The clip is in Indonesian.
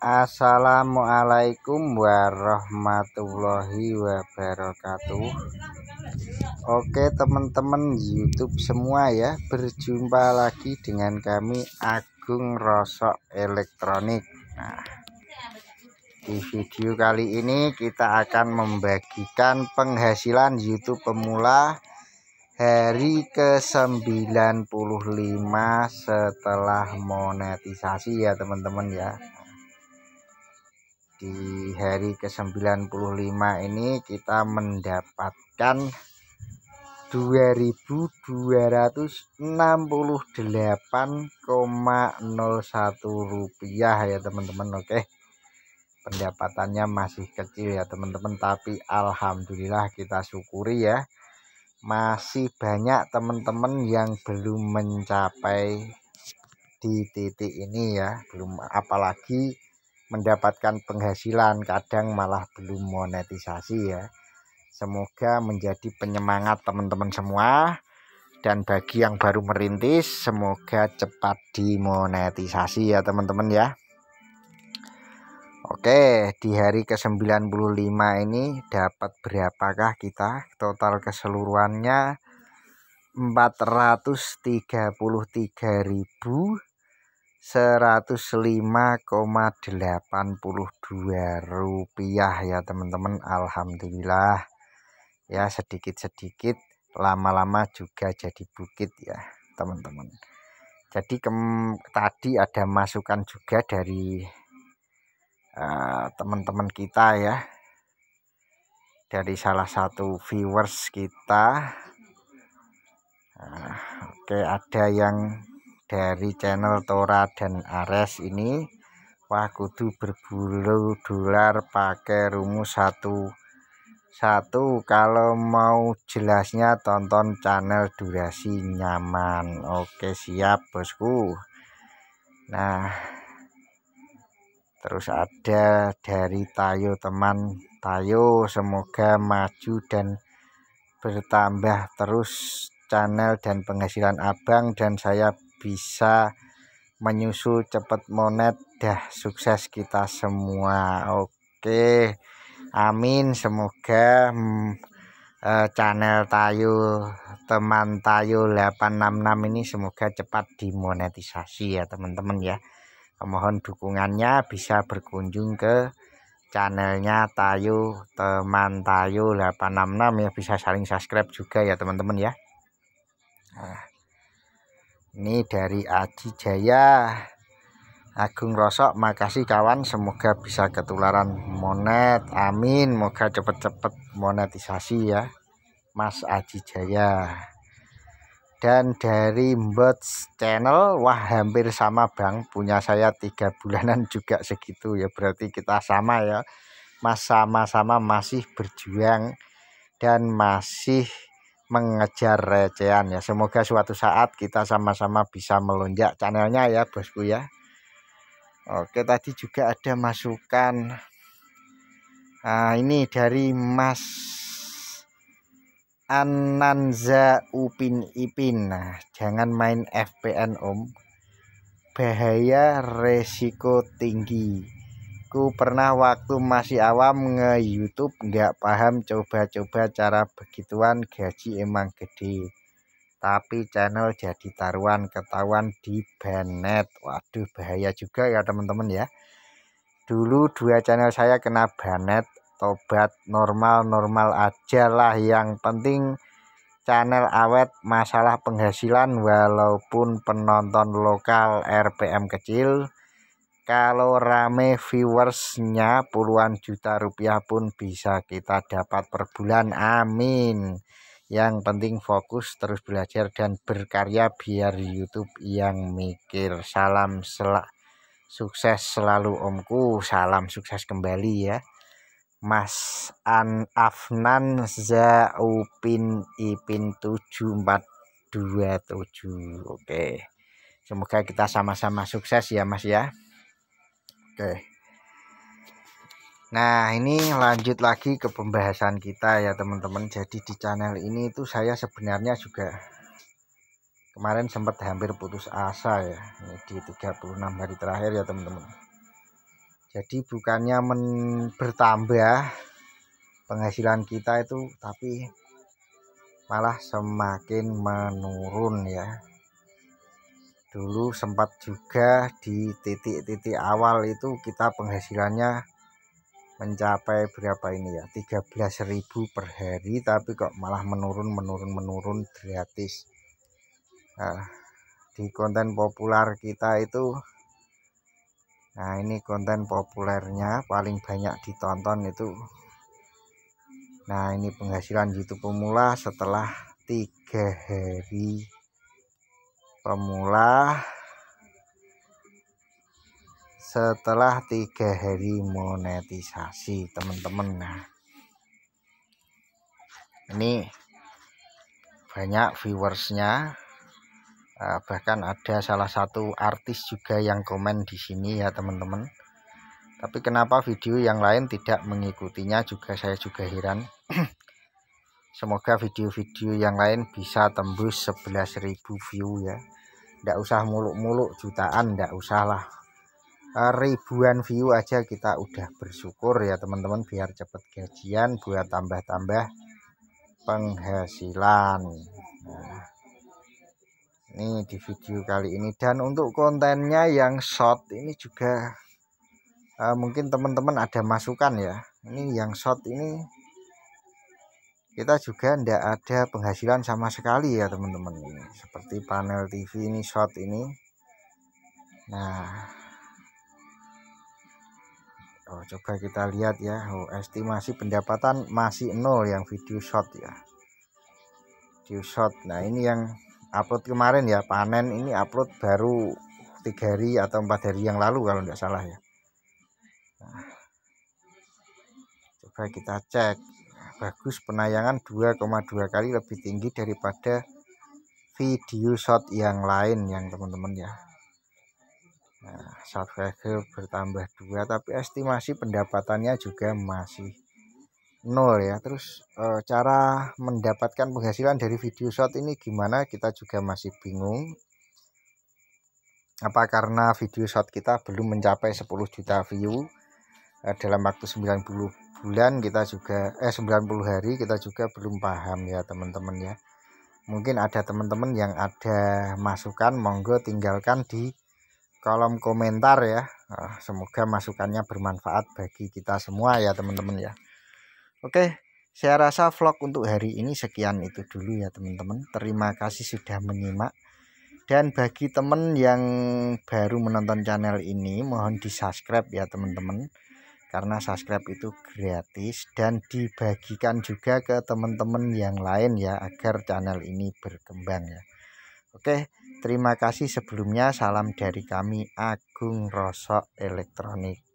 Assalamualaikum warahmatullahi wabarakatuh Oke teman-teman YouTube semua ya Berjumpa lagi dengan kami Agung Rosok Elektronik Nah di video kali ini kita akan membagikan penghasilan YouTube pemula hari ke-95 setelah monetisasi ya teman-teman ya di hari ke-95 ini kita mendapatkan 2268,01 rupiah ya teman-teman oke pendapatannya masih kecil ya teman-teman tapi Alhamdulillah kita syukuri ya masih banyak teman-teman yang belum mencapai di titik ini ya belum apalagi mendapatkan penghasilan kadang malah belum monetisasi ya semoga menjadi penyemangat teman-teman semua dan bagi yang baru merintis semoga cepat dimonetisasi ya teman-teman ya Oke di hari ke 95 ini dapat berapakah kita total keseluruhannya ribu 105,82 rupiah ya teman-teman Alhamdulillah ya sedikit-sedikit lama-lama juga jadi bukit ya teman-teman jadi ke tadi ada masukan juga dari eh, teman-teman uh, kita ya dari salah satu viewers kita uh, oke okay, ada yang dari channel Tora dan Ares ini wah kudu berbulu dolar pakai rumus satu satu kalau mau jelasnya tonton channel durasi nyaman oke siap bosku nah terus ada dari Tayo teman Tayo semoga maju dan bertambah terus channel dan penghasilan abang dan saya bisa menyusu cepat monet dah sukses kita semua oke amin semoga hmm, eh, channel tayu teman tayu 866 ini semoga cepat dimonetisasi ya teman-teman ya mohon dukungannya bisa berkunjung ke channelnya tayu teman tayu 866 ya bisa saling subscribe juga ya teman-teman ya nah ini dari Aji Jaya Agung Rosok makasih kawan semoga bisa ketularan monet amin moga cepet-cepet monetisasi ya Mas Aji Jaya dan dari Mbots channel wah hampir sama Bang punya saya tiga bulanan juga segitu ya berarti kita sama ya Mas sama-sama masih berjuang dan masih mengejar recehan ya. Semoga suatu saat kita sama-sama bisa melonjak channelnya ya bosku ya. Oke tadi juga ada masukan. Nah, ini dari Mas Ananza Upin Ipin. Nah, jangan main FPN Om. Bahaya resiko tinggi aku pernah waktu masih awam nge YouTube nggak paham coba-coba cara begituan gaji emang gede tapi channel jadi taruhan ketahuan di banet waduh bahaya juga ya teman-teman ya dulu dua channel saya kena banet tobat normal-normal aja lah yang penting channel awet masalah penghasilan walaupun penonton lokal RPM kecil kalau rame viewersnya puluhan juta rupiah pun bisa kita dapat per bulan amin yang penting fokus terus belajar dan berkarya biar YouTube yang mikir salam selak sukses selalu omku salam sukses kembali ya Mas An Afnan Zaupin Ipin 7427 oke semoga kita sama-sama sukses ya Mas ya Oke. Nah, ini lanjut lagi ke pembahasan kita ya, teman-teman. Jadi di channel ini itu saya sebenarnya juga kemarin sempat hampir putus asa ya. Ini di 36 hari terakhir ya, teman-teman. Jadi bukannya men bertambah penghasilan kita itu tapi malah semakin menurun ya dulu sempat juga di titik-titik awal itu kita penghasilannya mencapai berapa ini ya 13.000 per hari tapi kok malah menurun menurun menurun gratis nah, di konten populer kita itu nah ini konten populernya paling banyak ditonton itu nah ini penghasilan YouTube pemula setelah tiga hari pemula setelah tiga hari monetisasi teman-teman nah ini banyak viewersnya eh, bahkan ada salah satu artis juga yang komen di sini ya teman-teman tapi kenapa video yang lain tidak mengikutinya juga saya juga heran semoga video-video yang lain bisa tembus 11.000 view ya tidak usah muluk-muluk jutaan ndak usahlah eh, ribuan view aja kita udah bersyukur ya teman-teman biar cepet gajian buat tambah-tambah penghasilan nah, ini di video kali ini dan untuk kontennya yang short ini juga uh, mungkin teman-teman ada masukan ya ini yang short ini kita juga tidak ada penghasilan sama sekali ya teman-teman ini seperti panel TV ini shot ini nah oh, coba kita lihat ya oh, estimasi pendapatan masih nol yang video shot ya video shot nah ini yang upload kemarin ya panen ini upload baru tiga hari atau empat hari yang lalu kalau tidak salah ya nah, coba kita cek bagus penayangan 2,2 kali lebih tinggi daripada video shot yang lain yang teman-teman ya nah, subscriber bertambah dua tapi estimasi pendapatannya juga masih nol ya terus e, cara mendapatkan penghasilan dari video shot ini gimana kita juga masih bingung apa karena video shot kita belum mencapai 10 juta view e, dalam waktu 90 bulan kita juga eh 90 hari kita juga belum paham ya teman-teman ya mungkin ada teman-teman yang ada masukan monggo tinggalkan di kolom komentar ya eh, semoga masukannya bermanfaat bagi kita semua ya teman-teman ya oke saya rasa vlog untuk hari ini sekian itu dulu ya teman-teman terima kasih sudah menyimak dan bagi teman yang baru menonton channel ini mohon di subscribe ya teman-teman karena subscribe itu gratis dan dibagikan juga ke teman-teman yang lain ya agar channel ini berkembang ya Oke terima kasih sebelumnya salam dari kami Agung Rosok Elektronik